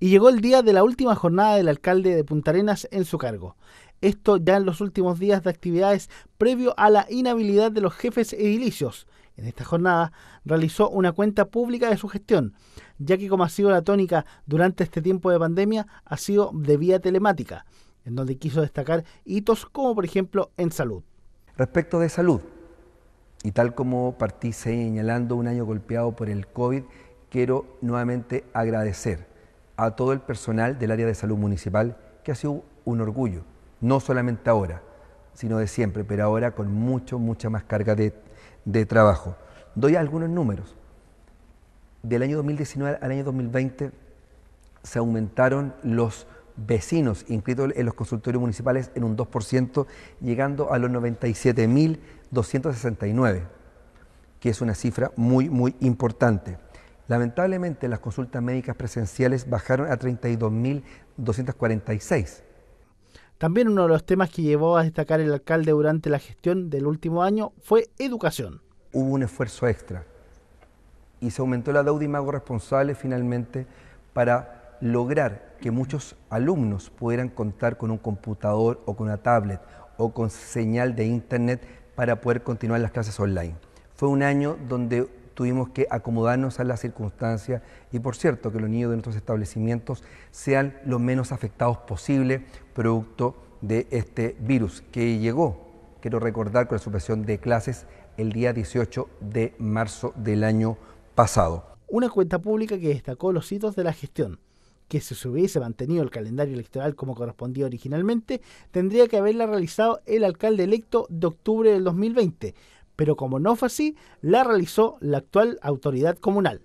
y llegó el día de la última jornada del alcalde de Punta Arenas en su cargo. Esto ya en los últimos días de actividades previo a la inhabilidad de los jefes edilicios. En esta jornada realizó una cuenta pública de su gestión, ya que como ha sido la tónica durante este tiempo de pandemia, ha sido de vía telemática, en donde quiso destacar hitos como por ejemplo en salud. Respecto de salud, y tal como partí señalando un año golpeado por el COVID, quiero nuevamente agradecer a todo el personal del área de salud municipal, que ha sido un orgullo, no solamente ahora, sino de siempre, pero ahora con mucho, mucha más carga de, trabajo. Doy algunos números. Del año 2019 al año 2020 se aumentaron los vecinos inscritos en los consultorios municipales en un 2%, llegando a los 97.269, que es una cifra muy, muy importante. Lamentablemente las consultas médicas presenciales bajaron a 32.246. También uno de los temas que llevó a destacar el alcalde durante la gestión del último año fue educación. Hubo un esfuerzo extra y se aumentó la deuda mago responsable finalmente para lograr que muchos alumnos pudieran contar con un computador o con una tablet o con señal de internet para poder continuar las clases online. Fue un año donde tuvimos que acomodarnos a las circunstancias y por cierto que los niños de nuestros establecimientos sean lo menos afectados posible producto de este virus que llegó, quiero recordar, con la suspensión de clases el día 18 de marzo del año pasado. Una cuenta pública que destacó los hitos de la gestión, que si se hubiese mantenido el calendario electoral como correspondía originalmente, tendría que haberla realizado el alcalde electo de octubre del 2020, pero como no fue así, la realizó la actual autoridad comunal.